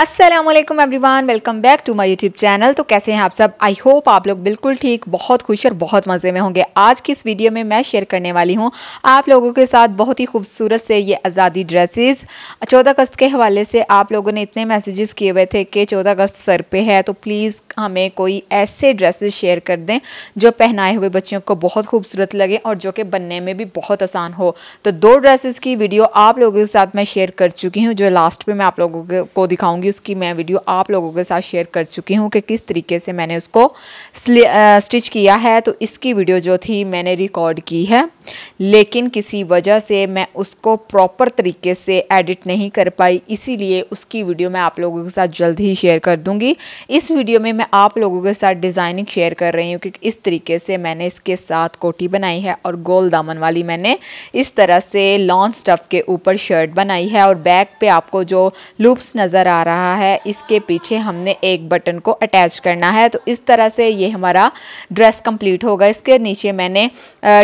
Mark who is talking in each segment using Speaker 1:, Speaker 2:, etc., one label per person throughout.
Speaker 1: Aslam everyone welcome back to my YouTube channel तो कैसे हैं आप सब आई होप आप लोग बिल्कुल ठीक बहुत खुश और बहुत मज़े में होंगे आज की इस वीडियो में मैं शेयर करने वाली हूँ आप लोगों के साथ बहुत ही खूबसूरत से ये आज़ादी ड्रेसेस 14 अगस्त के हवाले से आप लोगों ने इतने मैसेजेस किए हुए थे कि 14 अगस्त सर पे है तो प्लीज़ हमें कोई ऐसे ड्रेसेस शेयर कर दें जो पहनाए हुए बच्चों को बहुत खूबसूरत लगे और जो कि बनने में भी बहुत आसान हो तो दो ड्रेसेस की वीडियो आप लोगों के साथ मैं शेयर कर चुकी हूँ जो लास्ट पर मैं आप लोगों को दिखाऊँगी भी उसकी मैं वीडियो आप लोगों के साथ शेयर कर चुकी हूँ कि किस तरीके से मैंने उसको स्टिच किया है तो इसकी वीडियो जो थी मैंने रिकॉर्ड की है लेकिन किसी वजह से मैं उसको प्रॉपर तरीके से एडिट नहीं कर पाई इसीलिए उसकी वीडियो मैं आप लोगों के साथ जल्द ही शेयर कर दूंगी इस वीडियो में मैं आप लोगों के साथ डिज़ाइनिंग शेयर कर रही हूँ कि इस तरीके से मैंने इसके साथ कोटी बनाई है और गोल दामन वाली मैंने इस तरह से लॉन्ग स्टफ़ के ऊपर शर्ट बनाई है और बैक पे आपको जो लूप्स नज़र आ रहा रहा है इसके पीछे हमने एक बटन को अटैच करना है तो इस तरह से ये हमारा ड्रेस कंप्लीट होगा इसके नीचे मैंने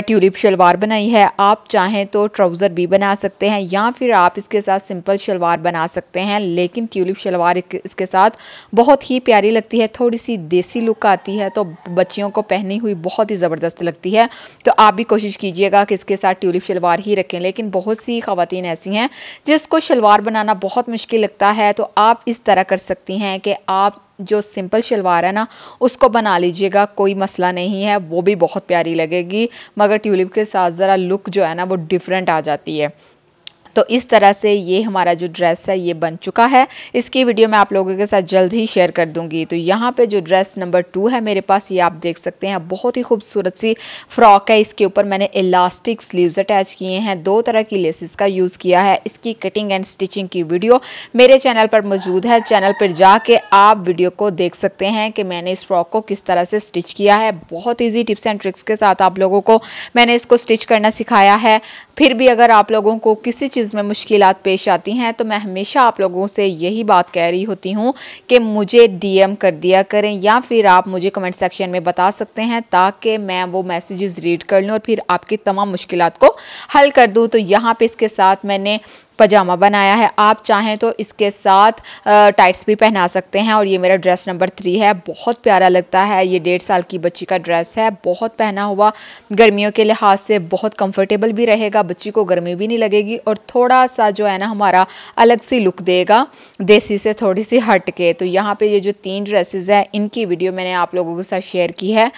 Speaker 1: ट्यूलिप शलवार बनाई है आप चाहें तो ट्राउज़र भी बना सकते हैं या फिर आप इसके साथ सिंपल शलवार बना सकते हैं लेकिन ट्यूलिप शलवार इसके साथ बहुत ही प्यारी लगती है थोड़ी सी देसी लुक आती है तो बच्चियों को पहनी हुई बहुत ही ज़बरदस्त लगती है तो आप भी कोशिश कीजिएगा कि इसके साथ ट्यूलिप शलवार ही रखें लेकिन बहुत सी खातन ऐसी हैं जिसको शलवार बनाना बहुत मुश्किल लगता है तो आप इस तरह कर सकती हैं कि आप जो सिंपल शलवार है ना उसको बना लीजिएगा कोई मसला नहीं है वो भी बहुत प्यारी लगेगी मगर ट्यूलिप के साथ ज़रा लुक जो है ना वो डिफरेंट आ जाती है तो इस तरह से ये हमारा जो ड्रेस है ये बन चुका है इसकी वीडियो मैं आप लोगों के साथ जल्द ही शेयर कर दूंगी तो यहाँ पे जो ड्रेस नंबर टू है मेरे पास ये आप देख सकते हैं बहुत ही खूबसूरत सी फ्रॉक है इसके ऊपर मैंने इलास्टिक स्लीव्स अटैच किए हैं दो तरह की लेसिस का यूज़ किया है इसकी कटिंग एंड स्टिचिंग की वीडियो मेरे चैनल पर मौजूद है चैनल पर जाके आप वीडियो को देख सकते हैं कि मैंने इस फ्रॉक को किस तरह से स्टिच किया है बहुत ईजी टिप्स एंड ट्रिक्स के साथ आप लोगों को मैंने इसको स्टिच करना सिखाया है फिर भी अगर आप लोगों को किसी चीज़ में मुश्किल पेश आती हैं तो मैं हमेशा आप लोगों से यही बात कह रही होती हूँ कि मुझे डीएम कर दिया करें या फिर आप मुझे कमेंट सेक्शन में बता सकते हैं ताकि मैं वो मैसेजेस रीड कर लूँ और फिर आपकी तमाम मुश्किल को हल कर दूँ तो यहाँ पर इसके साथ मैंने पजामा बनाया है आप चाहें तो इसके साथ टाइट्स भी पहना सकते हैं और ये मेरा ड्रेस नंबर थ्री है बहुत प्यारा लगता है ये डेढ़ साल की बच्ची का ड्रेस है बहुत पहना हुआ गर्मियों के लिहाज से बहुत कंफर्टेबल भी रहेगा बच्ची को गर्मी भी नहीं लगेगी और थोड़ा सा जो है ना हमारा अलग सी लुक देगा देसी से थोड़ी सी हट के तो यहाँ पर ये जो तीन ड्रेसेज हैं इनकी वीडियो मैंने आप लोगों के साथ शेयर की है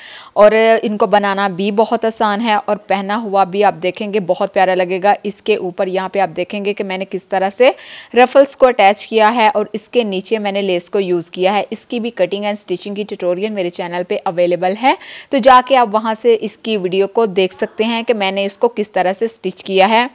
Speaker 1: और इनको बनाना भी बहुत आसान है और पहना हुआ भी आप देखेंगे बहुत प्यारा लगेगा इसके ऊपर यहाँ पर आप देखेंगे कि मैंने किस तरह से रफल्स को अटैच किया है और इसके नीचे मैंने लेस को यूज़ किया है इसकी भी कटिंग एंड स्टिचिंग की ट्यूटोरियल मेरे चैनल पर अवेलेबल है तो जाके आप वहाँ से इसकी वीडियो को देख सकते हैं कि मैंने इसको किस तरह से स्टिच किया है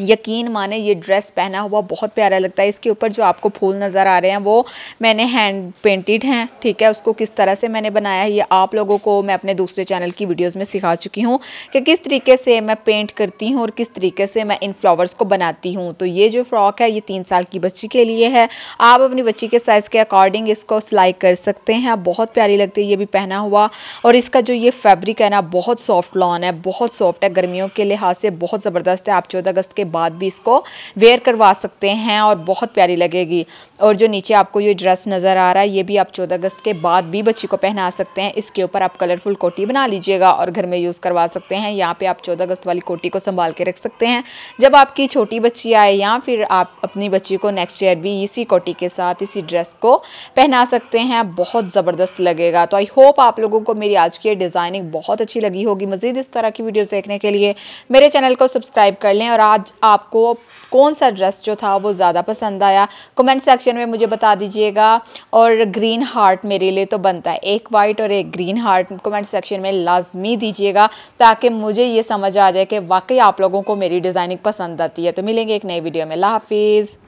Speaker 1: यकीन माने ये ड्रेस पहना हुआ बहुत प्यारा लगता है इसके ऊपर जो आपको फूल नज़र आ रहे हैं वो मैंने हैंड पेंटेड हैं ठीक है उसको किस तरह से मैंने बनाया है ये आप लोगों को मैं अपने दूसरे चैनल की वीडियोस में सिखा चुकी हूँ कि किस तरीके से मैं पेंट करती हूँ और किस तरीके से मैं इन फ्लावर्स को बनाती हूँ तो ये जो फ्रॉक है ये तीन साल की बच्ची के लिए है आप अपनी बच्ची के साइज़ के अकॉर्डिंग इसको सिलाई कर सकते हैं आप बहुत प्यारी लगती है ये भी पहना हुआ और इसका जो ये फैब्रिक है ना बहुत सॉफ्ट लॉन है बहुत सॉफ्ट है गर्मियों के लिहाज से बहुत ज़बरदस्त है आप चौदह अगस्त के के बाद भी इसको वेयर करवा सकते हैं और बहुत प्यारी लगेगी और जो नीचे आपको ये ड्रेस नज़र आ रहा है ये भी आप चौदह अगस्त के बाद भी बच्ची को पहना सकते हैं इसके ऊपर आप कलरफुल कोटी बना लीजिएगा और घर में यूज़ करवा सकते हैं यहाँ पे आप चौदह अगस्त वाली कोटी को संभाल के रख सकते हैं जब आपकी छोटी बच्ची आए या फिर आप अपनी बच्ची को नेक्स्ट ईयर भी इसी कोटी के साथ इसी ड्रेस को पहना सकते हैं बहुत ज़बरदस्त लगेगा तो आई होप आप लोगों को मेरी आज की डिज़ाइनिंग बहुत अच्छी लगी होगी मज़ीद इस तरह की वीडियोज़ देखने के लिए मेरे चैनल को सब्सक्राइब कर लें और आज आपको कौन सा ड्रेस जो था वो ज़्यादा पसंद आया कमेंट सेक्शन में मुझे बता दीजिएगा और ग्रीन हार्ट मेरे लिए तो बनता है एक वाइट और एक ग्रीन हार्ट कमेंट सेक्शन में लाजमी दीजिएगा ताकि मुझे ये समझ आ जाए कि वाकई आप लोगों को मेरी डिज़ाइनिंग पसंद आती है तो मिलेंगे एक नई वीडियो में ला हाफिज़